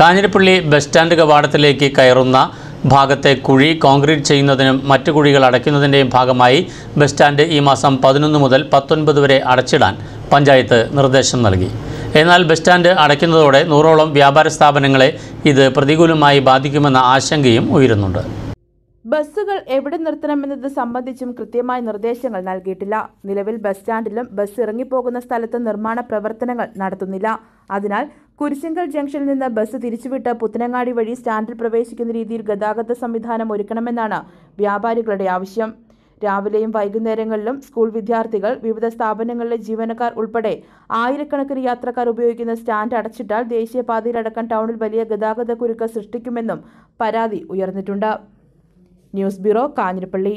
Kanjirappally bus stand കവാടത്തിലേക്ക് കയറുന്ന ഭാഗത്തെ കുഴി കോൺക്രീറ്റ് ചെയ്യുന്നതിനും മറ്റു കുഴികൾ അടയ്ക്കുന്നതിൻ്റെയും ഭാഗമായി ബസ് സ്റ്റാൻഡ് ഈ മാസം പതിനൊന്ന് മുതൽ പത്തൊൻപത് വരെ അടച്ചിടാൻ പഞ്ചായത്ത് നിർദ്ദേശം നൽകി എന്നാൽ ബസ് സ്റ്റാൻഡ് അടയ്ക്കുന്നതോടെ നൂറോളം വ്യാപാര സ്ഥാപനങ്ങളെ ഇത് പ്രതികൂലമായി ബാധിക്കുമെന്ന ആശങ്കയും ഉയരുന്നുണ്ട് ബസ്സുകൾ എവിടെ നിർത്തണമെന്നത് സംബന്ധിച്ചും കൃത്യമായ നിർദ്ദേശങ്ങൾ നൽകിയിട്ടില്ല നിലവിൽ ബസ് സ്റ്റാൻഡിലും ബസ് ഇറങ്ങിപ്പോകുന്ന സ്ഥലത്തും നിർമ്മാണ പ്രവർത്തനങ്ങൾ നടത്തുന്നില്ല അതിനാൽ കുരിശിങ്കൽ ജംഗ്ഷനിൽ നിന്ന് ബസ് തിരിച്ചുവിട്ട് പുത്തനങ്ങാടി വഴി സ്റ്റാൻഡിൽ പ്രവേശിക്കുന്ന രീതിയിൽ ഗതാഗത സംവിധാനം ഒരുക്കണമെന്നാണ് വ്യാപാരികളുടെ ആവശ്യം രാവിലെയും വൈകുന്നേരങ്ങളിലും സ്കൂൾ വിദ്യാർത്ഥികൾ വിവിധ സ്ഥാപനങ്ങളിലെ ജീവനക്കാർ ഉൾപ്പെടെ ആയിരക്കണക്കിന് യാത്രക്കാർ ഉപയോഗിക്കുന്ന സ്റ്റാൻഡ് അടച്ചിട്ടാൽ ദേശീയപാതയിലടക്കം ടൗണിൽ വലിയ ഗതാഗത കുരുക്ക് സൃഷ്ടിക്കുമെന്നും പരാതി ഉയർന്നിട്ടുണ്ട് ന്യൂസ് ബ്യൂറോ കാഞ്ഞിരപ്പള്ളി